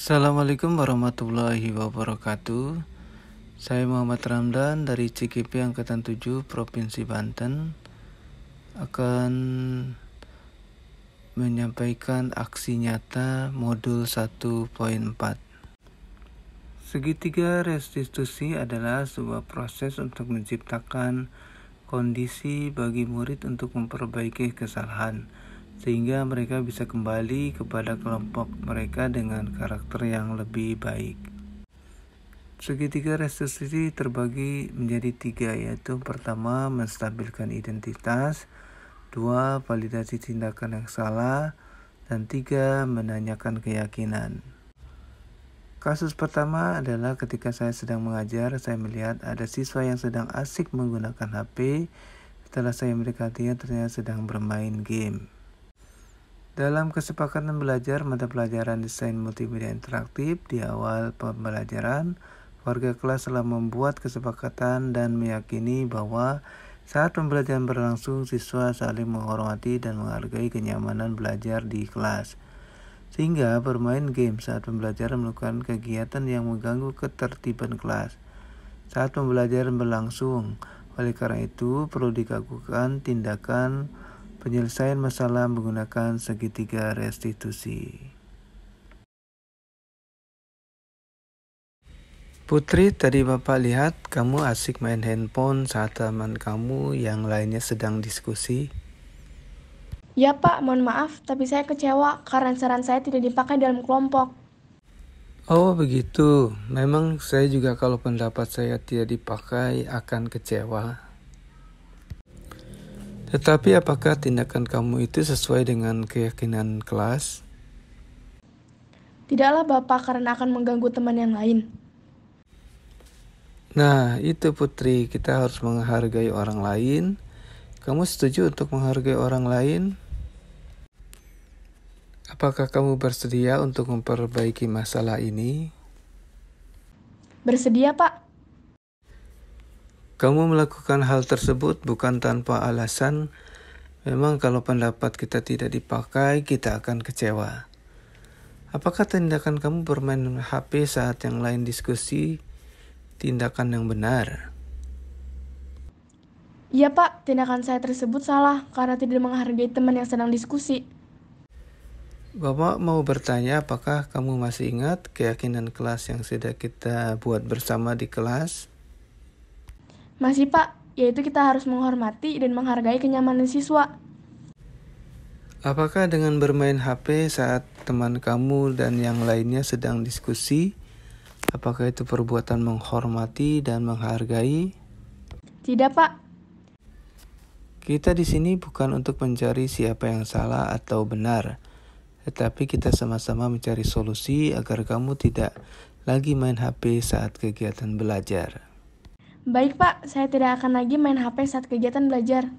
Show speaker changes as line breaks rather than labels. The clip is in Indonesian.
Assalamualaikum warahmatullahi wabarakatuh Saya Muhammad Ramdan dari CKP Angkatan 7 Provinsi Banten Akan menyampaikan aksi nyata modul 1.4 Segitiga restitusi adalah sebuah proses untuk menciptakan kondisi bagi murid untuk memperbaiki kesalahan sehingga mereka bisa kembali kepada kelompok mereka dengan karakter yang lebih baik. Segitiga restitusi terbagi menjadi tiga yaitu pertama menstabilkan identitas, dua validasi tindakan yang salah, dan tiga menanyakan keyakinan. Kasus pertama adalah ketika saya sedang mengajar, saya melihat ada siswa yang sedang asik menggunakan HP. Setelah saya mendekatinya, ternyata sedang bermain game. Dalam kesepakatan belajar mata pelajaran desain multimedia interaktif di awal pembelajaran, warga kelas telah membuat kesepakatan dan meyakini bahwa saat pembelajaran berlangsung, siswa saling menghormati dan menghargai kenyamanan belajar di kelas. Sehingga bermain game saat pembelajaran melakukan kegiatan yang mengganggu ketertiban kelas. Saat pembelajaran berlangsung, oleh karena itu perlu dilakukan tindakan penyelesaian masalah menggunakan segitiga restitusi. Putri, tadi Bapak lihat kamu asik main handphone saat teman kamu yang lainnya sedang diskusi.
Ya Pak, mohon maaf, tapi saya kecewa karena saran saya tidak dipakai dalam kelompok.
Oh begitu, memang saya juga kalau pendapat saya tidak dipakai akan kecewa. Tetapi apakah tindakan kamu itu sesuai dengan keyakinan kelas?
Tidaklah Bapak karena akan mengganggu teman yang lain.
Nah, itu Putri, kita harus menghargai orang lain. Kamu setuju untuk menghargai orang lain? Apakah kamu bersedia untuk memperbaiki masalah ini?
Bersedia, Pak.
Kamu melakukan hal tersebut bukan tanpa alasan. Memang kalau pendapat kita tidak dipakai, kita akan kecewa. Apakah tindakan kamu bermain HP saat yang lain diskusi tindakan yang benar?
Iya pak, tindakan saya tersebut salah karena tidak menghargai teman yang sedang diskusi.
Bapak mau bertanya apakah kamu masih ingat keyakinan kelas yang sudah kita buat bersama di kelas?
Masih Pak, yaitu kita harus menghormati dan menghargai kenyamanan siswa.
Apakah dengan bermain HP saat teman kamu dan yang lainnya sedang diskusi, apakah itu perbuatan menghormati dan menghargai? Tidak, Pak. Kita di sini bukan untuk mencari siapa yang salah atau benar, tetapi kita sama-sama mencari solusi agar kamu tidak lagi main HP saat kegiatan belajar.
Baik Pak, saya tidak akan lagi main HP saat kegiatan belajar.